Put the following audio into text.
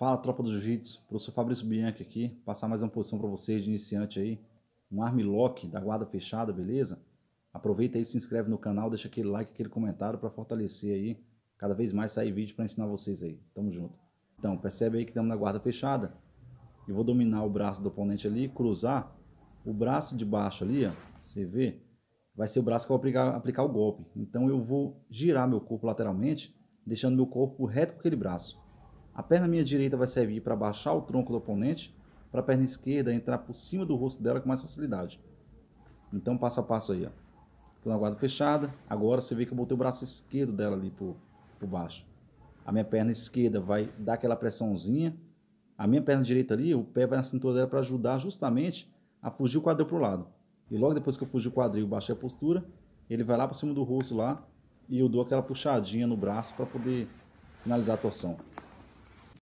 Fala, tropa do jiu-jitsu. Professor Fabrício Bianchi aqui. Passar mais uma posição para vocês de iniciante aí. Um armlock da guarda fechada, beleza? Aproveita aí, se inscreve no canal, deixa aquele like, aquele comentário para fortalecer aí. Cada vez mais sair vídeo para ensinar vocês aí. Tamo junto. Então, percebe aí que estamos na guarda fechada. Eu vou dominar o braço do oponente ali, cruzar. O braço de baixo ali, ó, você vê, vai ser o braço que vai aplicar, aplicar o golpe. Então eu vou girar meu corpo lateralmente, deixando meu corpo reto com aquele braço. A perna minha direita vai servir para baixar o tronco do oponente, para a perna esquerda entrar por cima do rosto dela com mais facilidade. Então, passo a passo aí, ó. Tô na guarda fechada. Agora você vê que eu botei o braço esquerdo dela ali por, por baixo. A minha perna esquerda vai dar aquela pressãozinha. A minha perna direita ali, o pé vai na cintura dela para ajudar justamente a fugir o quadril para o lado. E logo depois que eu fugi o quadril, e baixei a postura, ele vai lá para cima do rosto lá e eu dou aquela puxadinha no braço para poder finalizar a torção.